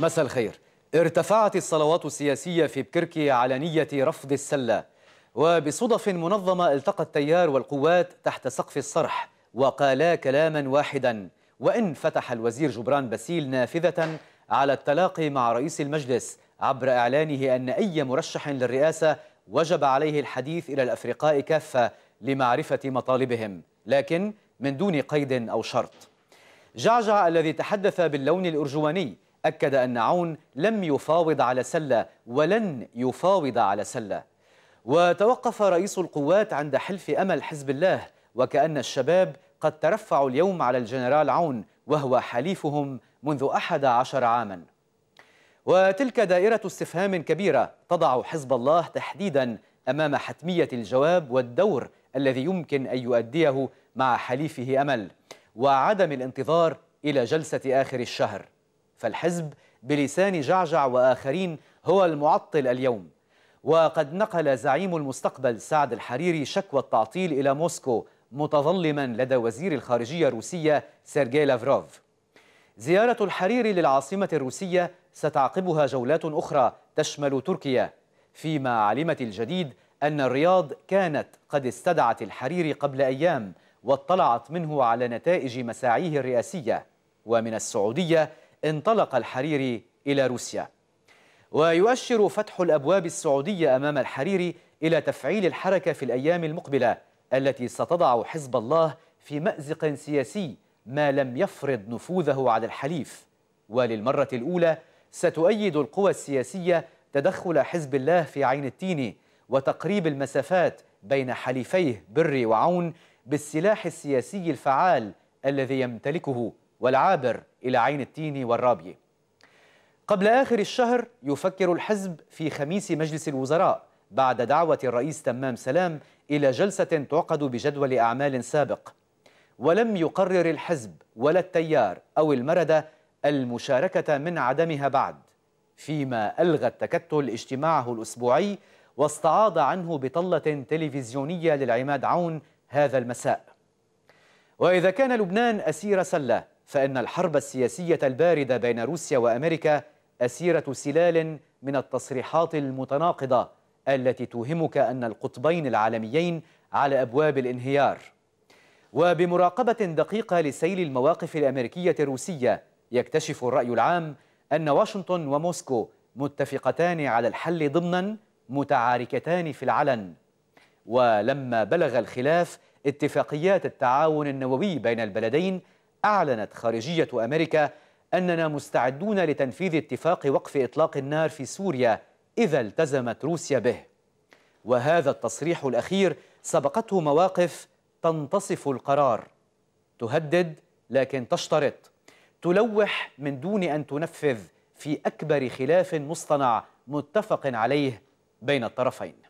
مساء الخير ارتفعت الصلوات السياسية في بكركي على نية رفض السلة وبصدف منظمة التقى التيار والقوات تحت سقف الصرح وقالا كلاما واحدا وإن فتح الوزير جبران باسيل نافذة على التلاقي مع رئيس المجلس عبر إعلانه أن أي مرشح للرئاسة وجب عليه الحديث إلى الأفرقاء كافة لمعرفة مطالبهم لكن من دون قيد أو شرط جعجع الذي تحدث باللون الأرجواني أكد أن عون لم يفاوض على سلة ولن يفاوض على سلة وتوقف رئيس القوات عند حلف أمل حزب الله وكأن الشباب قد ترفعوا اليوم على الجنرال عون وهو حليفهم منذ أحد عشر عاما وتلك دائرة استفهام كبيرة تضع حزب الله تحديدا أمام حتمية الجواب والدور الذي يمكن أن يؤديه مع حليفه أمل وعدم الانتظار إلى جلسة آخر الشهر فالحزب بلسان جعجع وآخرين هو المعطل اليوم وقد نقل زعيم المستقبل سعد الحريري شكوى التعطيل إلى موسكو متظلما لدى وزير الخارجية الروسية سيرجي لافروف زيارة الحريري للعاصمة الروسية ستعقبها جولات أخرى تشمل تركيا فيما علمت الجديد أن الرياض كانت قد استدعت الحريري قبل أيام واطلعت منه على نتائج مساعيه الرئاسية ومن السعودية انطلق الحريري إلى روسيا ويؤشر فتح الأبواب السعودية أمام الحريري إلى تفعيل الحركة في الأيام المقبلة التي ستضع حزب الله في مأزق سياسي ما لم يفرض نفوذه على الحليف وللمرة الأولى ستؤيد القوى السياسية تدخل حزب الله في عين التين وتقريب المسافات بين حليفيه بري وعون بالسلاح السياسي الفعال الذي يمتلكه والعابر إلى عين التين والرابية قبل آخر الشهر يفكر الحزب في خميس مجلس الوزراء بعد دعوة الرئيس تمام سلام إلى جلسة تعقد بجدول أعمال سابق ولم يقرر الحزب ولا التيار أو المردة المشاركة من عدمها بعد فيما ألغى التكتل اجتماعه الأسبوعي واستعاض عنه بطلة تلفزيونية للعماد عون هذا المساء وإذا كان لبنان أسير سلة فإن الحرب السياسية الباردة بين روسيا وأمريكا أسيرة سلال من التصريحات المتناقضة التي توهمك أن القطبين العالميين على أبواب الانهيار وبمراقبة دقيقة لسيل المواقف الأمريكية الروسية يكتشف الرأي العام أن واشنطن وموسكو متفقتان على الحل ضمنا متعاركتان في العلن ولما بلغ الخلاف اتفاقيات التعاون النووي بين البلدين أعلنت خارجية أمريكا أننا مستعدون لتنفيذ اتفاق وقف إطلاق النار في سوريا إذا التزمت روسيا به وهذا التصريح الأخير سبقته مواقف تنتصف القرار تهدد لكن تشترط تلوح من دون أن تنفذ في أكبر خلاف مصطنع متفق عليه بين الطرفين